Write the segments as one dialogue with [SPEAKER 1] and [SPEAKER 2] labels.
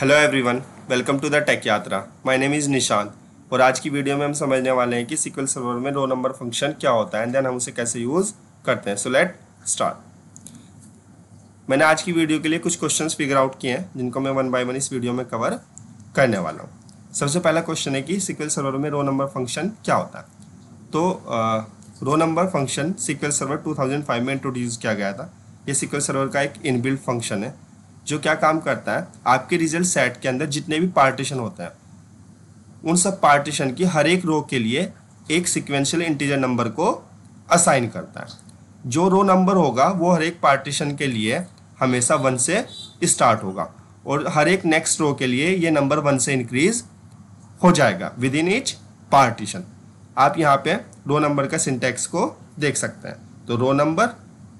[SPEAKER 1] Hello everyone welcome to the tech Yatra my name is Nishan और आज की वीडियो में हम समझने वाले हैं कि सिक्वल सर्वर में रो नंबर फंक्शन क्या होता है एंड देन हम उसे कैसे यूज़ करते हैं सो लेट स्टार्ट मैंने आज की वीडियो के लिए कुछ क्वेश्चन फिगर आउट किए हैं जिनको मैं वन बाई वन इस वीडियो में कवर करने वाला हूँ सबसे पहला क्वेश्चन है कि सिक्वल सर्वर में रो नंबर फंक्शन क्या होता है तो row number function SQL server two में इंट्रोड्यूस किया गया था ये सिक्वल सर्वर का एक इनबिल्ड फंक्शन है जो क्या काम करता है आपके रिजल्ट सेट के अंदर जितने भी पार्टीशन होते हैं उन सब पार्टीशन की हर एक रो के लिए एक सिक्वेंशियल इंटीजर नंबर को असाइन करता है जो रो नंबर होगा वो हर एक पार्टीशन के लिए हमेशा वन से स्टार्ट होगा और हर एक नेक्स्ट रो के लिए ये नंबर वन से इंक्रीज हो जाएगा विद इन ईच पार्टीशन आप यहाँ पे रो नंबर का सिंटेक्स को देख सकते हैं तो row number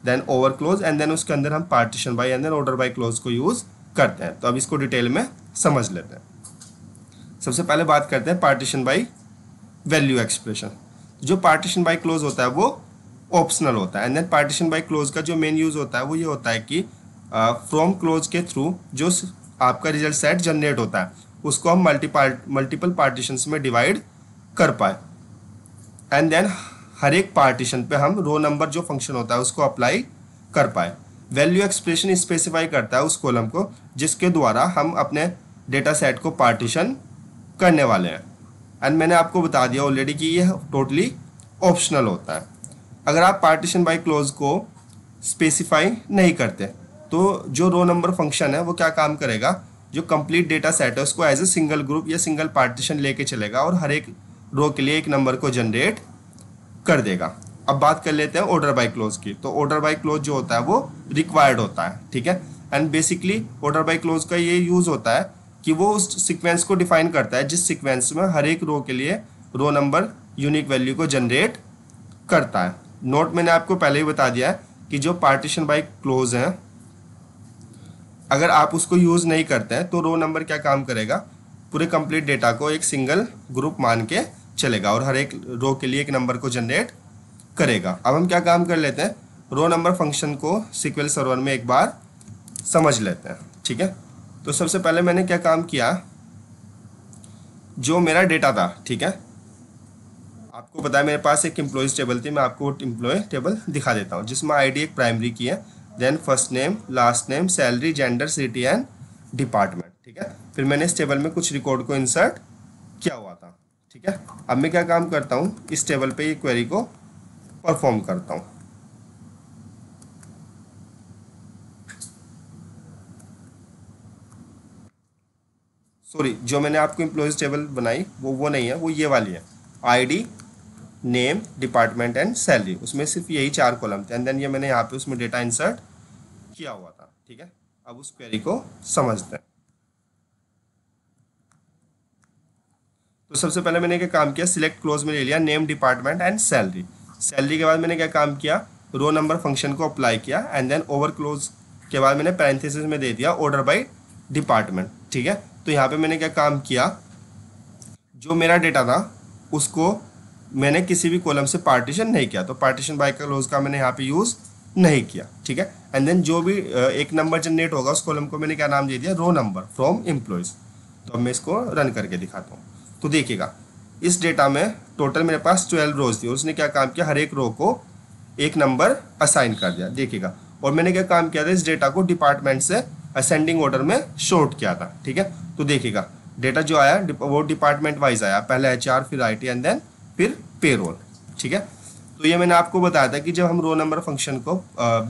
[SPEAKER 1] then over clause and then उसके अंदर हम partition by and then order by clause को यूज़ करते हैं तो अब इसको डिटेल में समझ लेते हैं सबसे पहले बात करते हैं पार्टीशन बाई वैल्यू एक्सप्रेशन जो पार्टीशन बाई क्लोज होता है वो ऑप्शनल होता है and then partition by clause का जो मेन यूज़ होता है वो ये होता है कि फ्रॉम uh, क्लोज के थ्रू जो आपका रिजल्ट सेट जनरेट होता है उसको हम मल्टी मल्टीपल पार्टीशन में डिवाइड कर पाए एंड देन हर एक पार्टीशन पे हम रो नंबर जो फंक्शन होता है उसको अप्लाई कर पाए वैल्यू एक्सप्रेशन स्पेसिफाई करता है उस कॉलम को जिसके द्वारा हम अपने डेटा सेट को पार्टीशन करने वाले हैं एंड मैंने आपको बता दिया ऑलरेडी कि यह टोटली ऑप्शनल होता है अगर आप पार्टीशन बाई क्लोज को स्पेसिफाई नहीं करते तो जो रो नंबर फंक्शन है वो क्या काम करेगा जो कंप्लीट डेटा सेट है उसको एज ए सिंगल ग्रुप या सिंगल पार्टीशन लेके चलेगा और हर एक रो के लिए एक नंबर को जनरेट कर देगा अब बात कर लेते हैं ऑर्डर बाय क्लोज की तो ऑर्डर बाय क्लोज जो होता है वो रिक्वायर्ड होता है ठीक है and basically order by clause का ये यूज़ होता है कि वो उस सिक्वेंस को डिफाइन करता है जिस सिक्वेंस में हर एक रो के लिए रो नंबर यूनिक वैल्यू को जनरेट करता है नोट मैंने आपको पहले ही बता दिया है कि जो पार्टीशन बाई क्लोज है अगर आप उसको यूज़ नहीं करते हैं तो रो नंबर क्या काम करेगा पूरे कंप्लीट डेटा को एक सिंगल ग्रुप मान के चलेगा और हर एक रो के लिए एक नंबर को जनरेट करेगा अब हम क्या काम कर लेते हैं रो नंबर फंक्शन को सिक्वेल सर्वर में एक बार समझ लेते हैं ठीक है तो सबसे पहले मैंने क्या काम किया जो मेरा डेटा था ठीक है आपको बताया मेरे पास एक एम्प्लॉयज़ टेबल थी मैं आपको एम्प्लॉय टेबल दिखा देता हूँ जिसमें आईडी एक प्राइमरी की है then first name last name salary gender city and department ठीक है फिर मैंने इस टेबल में कुछ रिकॉर्ड को इंसर्ट ठीक है अब मैं क्या काम करता हूँ इस टेबल पे ये क्वेरी को परफॉर्म करता हूँ सॉरी जो मैंने आपको इम्प्लॉयज टेबल बनाई वो वो नहीं है वो ये वाली है ID name department and salary उसमें सिर्फ यही चार कॉलम थे एंड देन ये मैंने यहाँ पे उसमें डेटा इंसर्ट किया हुआ था ठीक है अब उस क्वेरी को समझते हैं तो सबसे पहले मैंने क्या काम किया सिलेक्ट क्लोज में ले लिया name department and salary salary के बाद मैंने क्या काम किया रो नंबर फंक्शन को अप्लाई किया एंड देन ओवर क्लोज के बाद मैंने पैरेंथेसिस में दे दिया ऑर्डर बाय डिपार्टमेंट ठीक है तो यहाँ पे मैंने क्या काम किया जो मेरा डेटा था उसको मैंने किसी भी कॉलम से पार्टीशन नहीं किया तो पार्टीशन बाय क्लोज का मैंने यहाँ पे यूज़ नहीं किया ठीक है एंड देन जो भी एक नंबर जनरेट होगा उस कॉलम को मैंने क्या नाम दे दिया रो नंबर फ्रॉम एम्प्लॉयज़ तो अब मैं इसको रन करके दिखाता हूँ तो देखिएगा इस डेटा में टोटल मेरे पास ट्वेल्व रोज थी उसने क्या काम किया हर एक रो को एक नंबर असाइन कर दिया देखिएगा और मैंने क्या काम किया था इस डेटा को डिपार्टमेंट से असेंडिंग ऑर्डर में शॉर्ट किया था ठीक है तो देखिएगा डेटा जो आया वो डिपार्टमेंट वाइज आया पहले एच फिर आई एंड देन फिर पेरोल ठीक है तो ये मैंने आपको बताया था कि जब हम रो नंबर फंक्शन को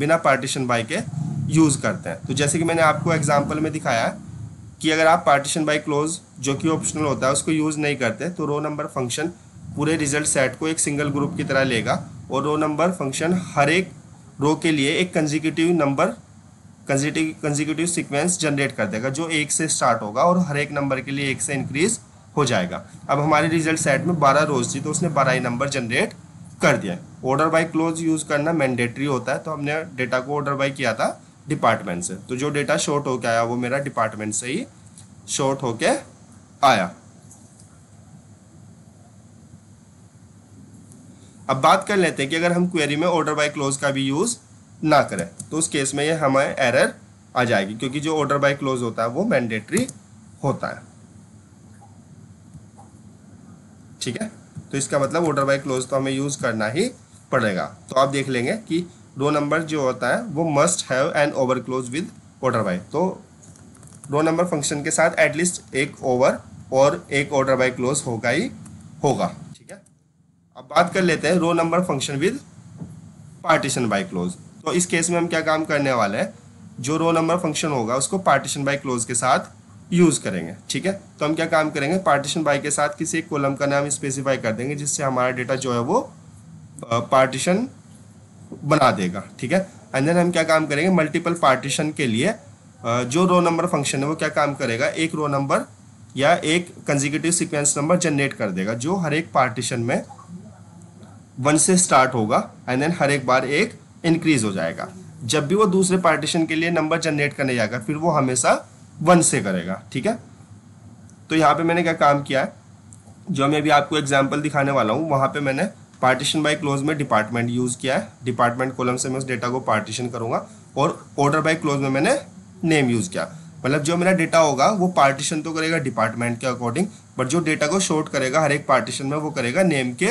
[SPEAKER 1] बिना पार्टीशन बाई के यूज़ करते हैं तो जैसे कि मैंने आपको एग्जाम्पल में दिखाया है कि अगर आप पार्टीशन बाई क्लोज जो कि ऑप्शनल होता है उसको यूज़ नहीं करते तो रो नंबर फंक्शन पूरे रिजल्ट सेट को एक सिंगल ग्रुप की तरह लेगा और रो नंबर फंक्शन हर एक रो के लिए एक consecutive number consecutive sequence generate कर देगा जो एक से स्टार्ट होगा और हर एक नंबर के लिए एक से इंक्रीज हो जाएगा अब हमारे रिजल्ट सेट में बारह रोज थी तो उसने बारह ही नंबर जनरेट कर दिया ऑर्डर बाई क्लोज यूज़ करना मैंडेटरी होता है तो हमने डेटा को ऑर्डर बाई किया था डिपार्टमेंट से तो जो डेटा शॉर्ट होके आया वो मेरा डिपार्टमेंट से ही शॉर्ट होके आया अब बात कर लेते हैं कि अगर हम क्वेरी में ऑर्डर बाय क्लोज का भी यूज़ ना करें तो उस केस में ये हमें एरर आ जाएगी क्योंकि जो ऑर्डर बाय क्लोज होता है वो मैंडेटरी होता है ठीक है तो इसका मतलब ऑर्डर बाय क्लोज तो हमें यूज़ करना ही पड़ेगा तो आप देख लेंगे कि रो नंबर जो होता है वो must have an over clause with order by तो दो नंबर फंक्शन के साथ एटलीस्ट एक ओवर और एक ऑर्डर बाय क्लोज होगा ही होगा ठीक है अब बात कर लेते हैं row number function with partition by clause तो इस केस में हम क्या काम करने वाले हैं जो रो नंबर फंक्शन होगा उसको पार्टीशन बाय क्लोज के साथ यूज़ करेंगे ठीक है तो हम क्या काम करेंगे पार्टीशन बाय के साथ किसी एक कॉलम का नाम स्पेसिफाई कर देंगे जिससे हमारा डेटा जो है वो पार्टीशन बना देगा ठीक है एंड देन हम क्या काम करेंगे मल्टीपल पार्टीशन के लिए जो रो नंबर फंक्शन है वो क्या काम करेगा एक रो नंबर या एक कंजिक्यूटिव सिक्वेंस नंबर जनरेट कर देगा जो हर एक पार्टीशन में वन से स्टार्ट होगा एंड देन हर एक बार एक इंक्रीज हो जाएगा जब भी वो दूसरे पार्टीशन के लिए नंबर जनरेट करने जाएगा फिर वो हमेशा वन से करेगा ठीक है तो यहाँ पे मैंने क्या काम किया है जो मैं अभी आपको एग्जाम्पल दिखाने वाला हूँ वहाँ पे मैंने पार्टीशन बाय क्लोज में डिपार्टमेंट यूज़ किया है डिपार्टमेंट कॉलम से मैं उस डेटा को पार्टीशन करूँगा और ऑर्डर बाय क्लोज में मैंने नेम यूज़ किया मतलब जो मेरा डेटा होगा वो पार्टीशन तो करेगा डिपार्टमेंट के अकॉर्डिंग बट जो डेटा को शॉर्ट करेगा हर एक पार्टीशन में वो करेगा नेम के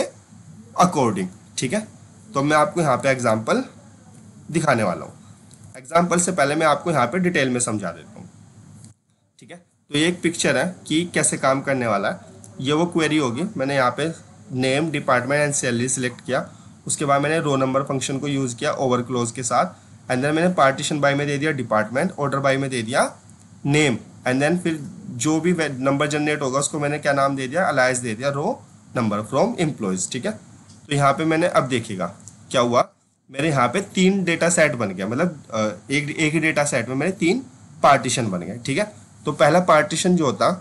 [SPEAKER 1] अकॉर्डिंग ठीक है तो मैं आपको यहाँ पे एग्जाम्पल दिखाने वाला हूँ एग्जाम्पल से पहले मैं आपको यहाँ पे डिटेल में समझा देता हूँ ठीक है तो ये एक पिक्चर है कि कैसे काम करने वाला है ये वो क्वेरी होगी मैंने यहाँ पे name department and salary select किया उसके बाद मैंने रो नंबर फंक्शन को यूज़ किया ओवर क्लोज के साथ एंड देन मैंने पार्टीशन बाई में दे दिया डिपार्टमेंट ऑर्डर बाई में दे दिया नेम एंड देन फिर जो भी नंबर जनरेट होगा उसको मैंने क्या नाम दे दिया अलायस दे दिया रो नंबर फ्रॉम एम्प्लॉयज़ ठीक है तो यहाँ पे मैंने अब देखेगा क्या हुआ मेरे यहाँ पे तीन डेटा सेट बन गया मतलब एक एक ही डेटा सेट में मेरे तीन पार्टीशन बन गए ठीक है तो पहला पार्टीशन जो होता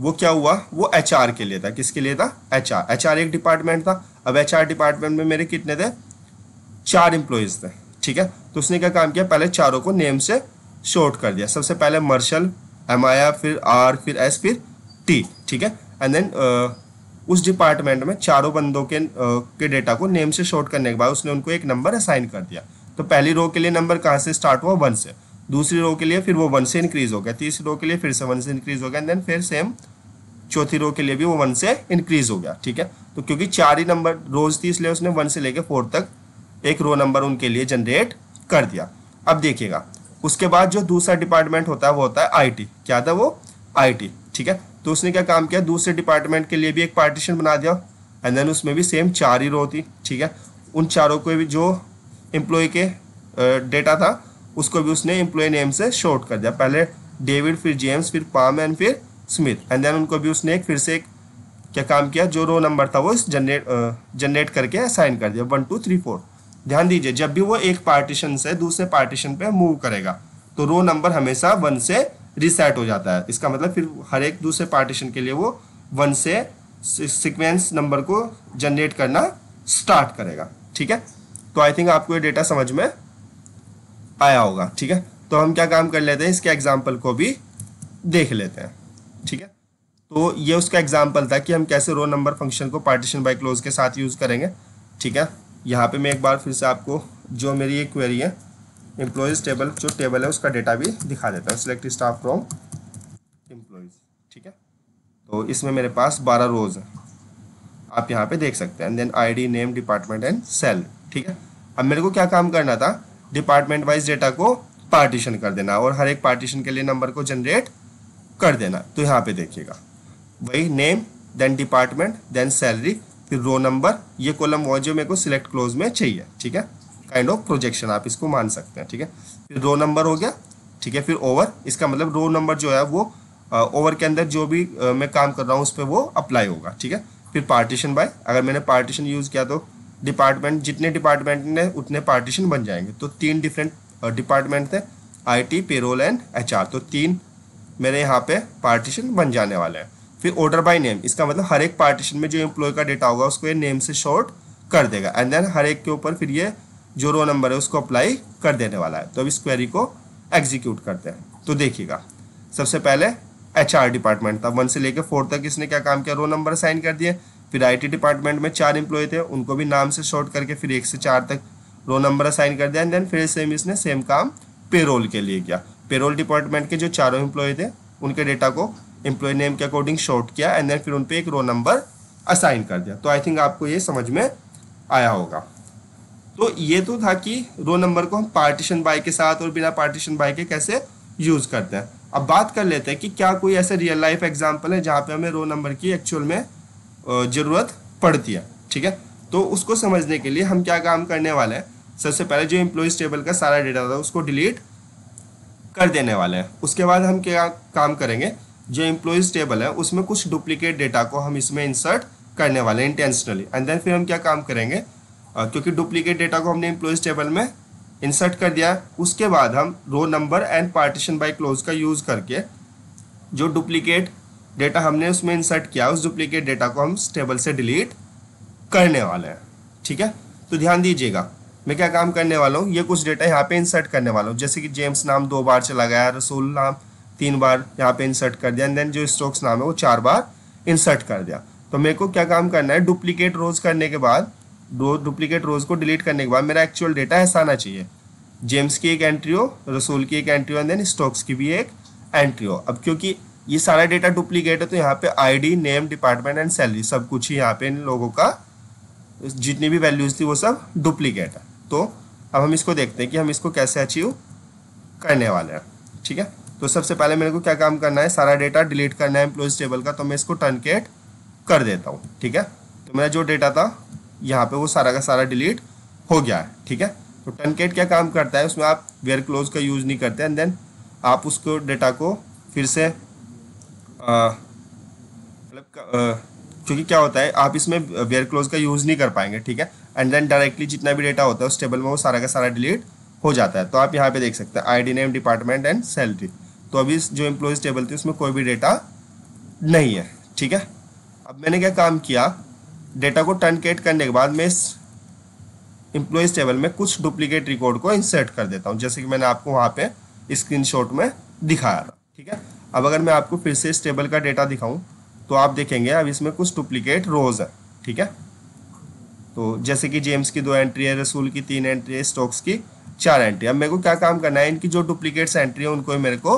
[SPEAKER 1] वो क्या हुआ वो एच के लिए था किसके लिए था एच आर एच आर एक डिपार्टमेंट था अब एच आर डिपार्टमेंट में मेरे कितने थे चार एम्प्लॉयज़ थे ठीक है तो उसने क्या काम किया पहले चारों को नेम से शॉर्ट कर दिया सबसे पहले मर्शल एम आया फिर आर फिर एस फिर टी ठीक है एंड देन उस डिपार्टमेंट में चारों बंदों के आ, के डेटा को नेम से शॉर्ट करने के बाद उसने उनको एक नंबर असाइन कर दिया तो पहली रो के लिए नंबर कहाँ से स्टार्ट हुआ वन से दूसरी रो के लिए फिर वो वन से इंक्रीज हो गया तीसरी रो के लिए फिर से वन से इंक्रीज हो गया एंड देन फिर सेम चौथी रो के लिए भी वो वन से इंक्रीज हो गया ठीक है तो क्योंकि चार ही नंबर रोज थी इसलिए उसने वन से लेकर फोर तक एक रो नंबर उनके लिए जनरेट कर दिया अब देखिएगा उसके बाद जो दूसरा डिपार्टमेंट होता है वो होता है आईटी क्या था वो आईटी ठीक है तो उसने क्या काम किया दूसरे डिपार्टमेंट के लिए भी एक पार्टीशन बना दिया एंड देन उसमें भी सेम चार ही रो थी ठीक है उन चारों को भी जो एम्प्लॉय के डेटा था उसको भी उसने एम्प्लॉय नेम से शॉर्ट कर दिया पहले डेविड फिर जेम्स फिर पाम एंड फिर स्मिथ एंड देन उनको भी उसने फिर से क्या काम किया जो रो नंबर था वो इस जनरेट जनरेट करके असाइन कर दिया वन टू थ्री फोर ध्यान दीजिए जब भी वो एक पार्टीशन से दूसरे पार्टीशन पे मूव करेगा तो रो नंबर हमेशा वन से रिसेट हो जाता है इसका मतलब फिर हर एक दूसरे पार्टीशन के लिए वो वन से सिक्वेंस नंबर को जनरेट करना स्टार्ट करेगा ठीक है तो आई थिंक आपको ये डेटा समझ में आया होगा ठीक है तो हम क्या काम कर लेते हैं इसके एग्जाम्पल को भी देख लेते हैं ठीक है तो ये उसका एग्जाम्पल था कि हम कैसे रो नंबर फंक्शन को पार्टीशन बाई क्लोज के साथ यूज़ करेंगे ठीक है यहाँ पे मैं एक बार फिर से आपको जो मेरी एक क्वेरी है एम्प्लॉयज़ टेबल जो टेबल है उसका डेटा भी दिखा देता हूँ सिलेक्ट स्टाफ फ्रॉम एम्प्लॉयज़ ठीक है तो इसमें मेरे पास बारह रोज़ है आप यहाँ पे देख सकते हैं then I name department and sale ठीक है अब मेरे को क्या काम करना था डिपार्टमेंट वाइज डेटा को पार्टीशन कर देना और हर एक पार्टीशन के लिए नंबर को जनरेट कर देना तो यहाँ पे देखिएगा वही name then department then salary फिर रो नंबर ये कॉलम वो जो मेरे को सिलेक्ट क्लोज में चाहिए ठीक है काइंड ऑफ प्रोजेक्शन आप इसको मान सकते हैं ठीक है फिर रो नंबर हो गया ठीक है फिर ओवर इसका मतलब रो नंबर जो है वो ओवर के अंदर जो भी आ, मैं काम कर रहा हूँ उस पर वो अप्लाई होगा ठीक है फिर पार्टीशन बाय अगर मैंने पार्टीशन यूज़ किया तो डिपार्टमेंट जितने डिपार्टमेंट ने उतने पार्टीशन बन जाएंगे तो तीन डिफरेंट डिपार्टमेंट थे आईटी पेरोल एंड एचआर तो तीन मेरे यहाँ पे पार्टीशन बन जाने वाले हैं फिर ऑर्डर बाय नेम इसका मतलब हर एक पार्टीशन में जो एम्प्लॉय का डेटा होगा उसको ये नेम से शॉर्ट कर देगा एंड देन हर एक के ऊपर फिर ये जो रो नंबर है उसको अप्लाई कर देने वाला है तो अब इस क्वेरी को एग्जीक्यूट करते हैं तो देखिएगा सबसे पहले एच डिपार्टमेंट था वन से लेकर फोर तक इसने क्या काम किया रो नंबर साइन कर दिए फिर आईटी डिपार्टमेंट में चार एम्प्लॉय थे उनको भी नाम से शॉर्ट करके फिर एक से चार तक रो नंबर असाइन कर दिया एंड देन फिर सेम इसने सेम काम पेरोल के लिए किया पेरोल डिपार्टमेंट के जो चारों इम्प्लॉय थे उनके डेटा को एम्प्लॉय नेम के अकॉर्डिंग शॉर्ट किया एंड देन फिर उन पर एक रो नंबर असाइन कर दिया तो आई थिंक आपको ये समझ में आया होगा तो ये तो था कि रो नंबर को हम पार्टीशन बाय के साथ और बिना पार्टीशन बाय के कैसे यूज़ करते हैं अब बात कर लेते हैं कि क्या कोई ऐसे रियल लाइफ एग्जाम्पल है जहाँ पे हमें रो नंबर की एक्चुअल में ज़रूरत पड़ती है ठीक है तो उसको समझने के लिए हम क्या काम करने वाले हैं सबसे पहले जो इम्प्लॉइज टेबल का सारा डेटा था उसको डिलीट कर देने वाले हैं उसके बाद हम क्या काम करेंगे जो इम्प्लॉइज टेबल है उसमें कुछ डुप्लीकेट डेटा को हम इसमें इंसर्ट करने वाले हैं इंटेंशनली एंड देन फिर हम क्या काम करेंगे क्योंकि डुप्लीकेट डेटा को हमने इम्प्लॉइज टेबल में इंसर्ट कर दिया है उसके बाद हम row number and partition by clause का यूज़ करके जो डुप्लीकेट डेटा हमने उसमें इंसर्ट किया उस डुप्लीकेट डेटा को हम टेबल से डिलीट करने वाले हैं ठीक है तो ध्यान दीजिएगा मैं क्या काम करने वाला हूँ ये कुछ डेटा यहाँ पे इंसर्ट करने वाला हूँ जैसे कि जेम्स नाम दो बार चला गया रसूल नाम तीन बार यहाँ पे इंसर्ट कर दिया एंड देन जो स्टोक्स नाम है वो चार बार इंसर्ट कर दिया तो मेरे को क्या काम करना है डुप्लीकेट रोज़ करने के बाद दो डुप्लीकेट रोज़ को डिलीट करने के बाद मेरा एक्चुअल डेटा ऐसा आना चाहिए जेम्स की एक एंट्री हो रसूल की एक एंट्री हो एंड देन स्टोक्स की भी एक एंट्री हो अब क्योंकि ये सारा डेटा डुप्लीकेट है तो यहाँ पे ID name department and salary सब कुछ ही यहाँ पे इन लोगों का जितनी भी वैल्यूज थी वो सब डुप्लीकेट है तो अब हम इसको देखते हैं कि हम इसको कैसे अचीव करने वाले हैं ठीक है तो सबसे पहले मेरे को क्या काम करना है सारा डेटा डिलीट करना है एम्प्लॉयज टेबल का तो मैं इसको टर्नकेट कर देता हूँ ठीक है तो मेरा जो डेटा था यहाँ पे वो सारा का सारा डिलीट हो गया है ठीक है तो टर्नकेट क्या काम करता है उसमें आप वेयर क्लोज का यूज़ नहीं करते एंड देन आप उसको डेटा को फिर से मतलब क्योंकि क्या होता है आप इसमें वेयर क्लोज का यूज़ नहीं कर पाएंगे ठीक है एंड देन डायरेक्टली जितना भी डेटा होता है उस टेबल में वो सारा का सारा डिलीट हो जाता है तो आप यहाँ पे देख सकते हैं ID name department and salary तो अभी जो एम्प्लॉयज़ टेबल थी उसमें कोई भी डेटा नहीं है ठीक है अब मैंने क्या काम किया डेटा को टनकेट करने के बाद मैं इस एम्प्लॉयज़ टेबल में कुछ डुप्लीकेट रिकॉर्ड को इंसर्ट कर देता हूँ जैसे कि मैंने आपको वहाँ पर स्क्रीन में दिखाया था ठीक है अब अगर मैं आपको फिर से इस टेबल का डेटा दिखाऊं तो आप देखेंगे अब इसमें कुछ डुप्लीकेट रोज है ठीक है तो जैसे कि जेम्स की दो एंट्री है रसूल की तीन एंट्री है स्टॉक्स की चार एंट्री अब मेरे को क्या काम करना है इनकी जो डुप्लीकेट्स एंट्री है उनको मेरे को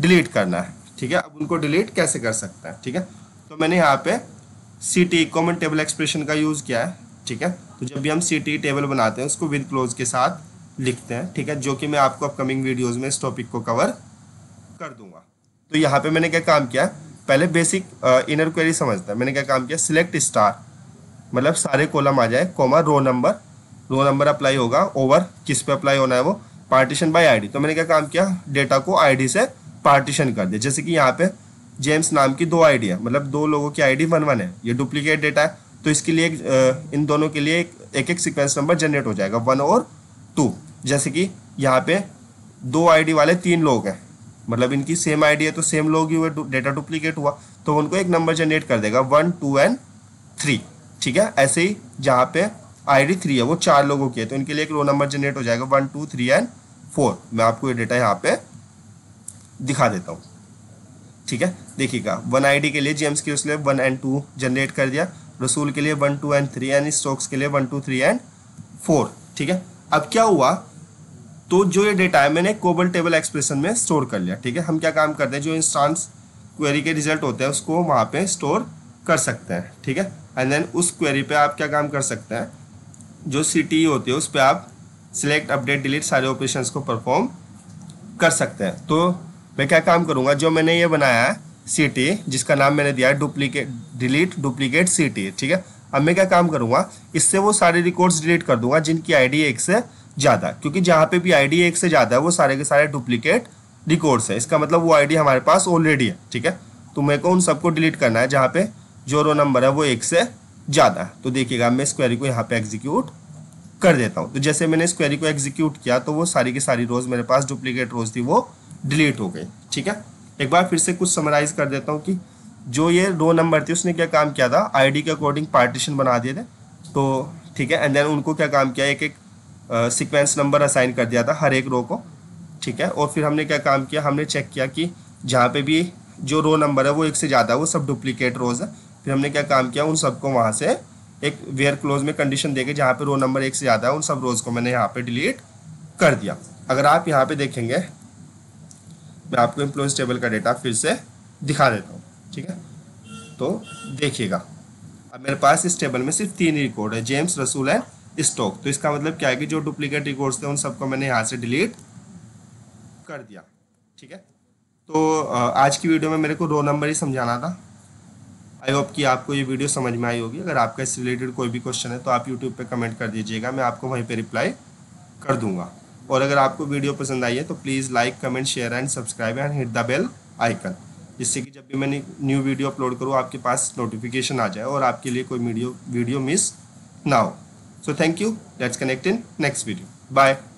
[SPEAKER 1] डिलीट करना है ठीक है अब उनको डिलीट कैसे कर सकते हैं ठीक है तो मैंने यहाँ पे C T common table expression का यूज़ किया है ठीक है तो जब भी हम सी टी टेबल बनाते हैं उसको विद क्लोज के साथ लिखते हैं ठीक है जो कि मैं आपको अपकमिंग वीडियोज़ में इस टॉपिक को कवर कर दूंगा तो यहाँ पे मैंने क्या काम किया पहले बेसिक इनर क्वेरी समझता है मैंने क्या काम किया सिलेक्ट स्टार मतलब सारे कॉलम आ जाए comma row number row number apply होगा ओवर किस पे अप्लाई होना है वो पार्टीशन बाय आईडी तो मैंने क्या काम किया डेटा को आईडी से पार्टीशन कर दिया जैसे कि यहाँ पे जेम्स नाम की दो आईडी है मतलब दो लोगों की आईडी वन वन है ये डुप्लीकेट डेटा है तो इसके लिए इन दोनों के लिए एक एक सिक्वेंस नंबर जनरेट हो जाएगा वन और टू जैसे कि यहाँ पे दो आई वाले तीन लोग हैं मतलब इनकी सेम आईडी है तो सेम लोग ही हुए डेटा डुप्लीकेट हुआ तो उनको एक नंबर जनरेट कर देगा वन टू एंड थ्री ठीक है ऐसे ही जहाँ पे आईडी थ्री है वो चार लोगों की है तो इनके लिए एक रो नंबर जनरेट हो जाएगा one two three and four मैं आपको ये डेटा यहाँ पे दिखा देता हूँ ठीक है देखिएगा वन आईडी के लिए जेम्स के उसने वन एंड टू जनरेट कर दिया रसूल के लिए one two and three and Stokes के लिए one two three and four ठीक है अब क्या हुआ तो जो ये डेटा है मैंने कोबल टेबल एक्सप्रेशन में स्टोर कर लिया ठीक है हम क्या काम करते हैं जो इंस्टांस क्वेरी के रिजल्ट होते हैं उसको वहाँ पे स्टोर कर सकते हैं ठीक है एंड देन उस क्वेरी पे आप क्या काम कर सकते हैं जो सी e होती है उस पर आप सिलेक्ट अपडेट डिलीट सारे ऑपरेशन को परफॉर्म कर सकते हैं तो मैं क्या काम करूँगा जो मैंने ये बनाया है सी e, जिसका नाम मैंने दिया है डुप्लीकेट डिलीट डुप्लीकेट सी ठीक है अब मैं क्या काम करूँगा इससे वो सारे रिकॉर्ड्स डिलीट कर दूंगा जिनकी आईडी एक से ज़्यादा क्योंकि जहाँ पे भी आईडी एक से ज़्यादा है वो सारे के सारे डुप्लीकेट रिकॉर्ड्स है इसका मतलब वो आईडी हमारे पास ऑलरेडी है ठीक है तो मेरे को उन सबको डिलीट करना है जहाँ पे जो रो नंबर है वो एक से ज़्यादा है तो देखिएगा मैं इस क्वेरी को यहाँ पे एग्जीक्यूट कर देता हूँ तो जैसे मैंने इस क्वेरी को एग्जीक्यूट किया तो वो सारी की सारी रोज़ मेरे पास डुप्लीकेट रोज़ थी वो डिलीट हो गई ठीक है एक बार फिर से कुछ समराइज कर देता हूँ कि जो ये रो नंबर थी उसने क्या काम किया था आईडी के अकॉर्डिंग पार्टीशन बना दिए थे तो ठीक है एंड देन उनको क्या काम किया एक एक सीक्वेंस नंबर असाइन कर दिया था हर एक रो को ठीक है और फिर हमने क्या काम किया हमने चेक किया कि जहाँ पे भी जो रो नंबर है वो एक से ज़्यादा है वो सब डुप्लीकेट रोज है फिर हमने क्या काम किया उन सबको वहाँ से एक वेयर क्लोज में कंडीशन देके जहाँ पे रो नंबर एक से ज़्यादा है उन सब रोज को मैंने यहाँ पे डिलीट कर दिया अगर आप यहाँ पे देखेंगे मैं आपको इम्प्लॉयज टेबल का डेटा फिर से दिखा देता हूँ ठीक है तो देखिएगा अब मेरे पास इस टेबल में सिर्फ तीन रिकॉर्ड है जेम्स रसूल एंड स्टॉक तो इसका मतलब क्या है कि जो डुप्लीकेट रिकॉर्ड्स थे उन सबको मैंने यहाँ से डिलीट कर दिया ठीक है तो आज की वीडियो में मेरे को रो नंबर ही समझाना था आई होप कि आपको ये वीडियो समझ में आई होगी अगर आपका इससे रिलेटेड कोई भी क्वेश्चन है तो आप यूट्यूब पे कमेंट कर दीजिएगा मैं आपको वहीं पे रिप्लाई कर दूंगा और अगर आपको वीडियो पसंद आई है तो please like comment share and subscribe and hit the bell icon जिससे कि जब भी मैं न्यू वीडियो अपलोड करूँ आपके पास नोटिफिकेशन आ जाए और आपके लिए कोई वीडियो वीडियो मिस ना हो So thank you. Let's connect in next video. Bye.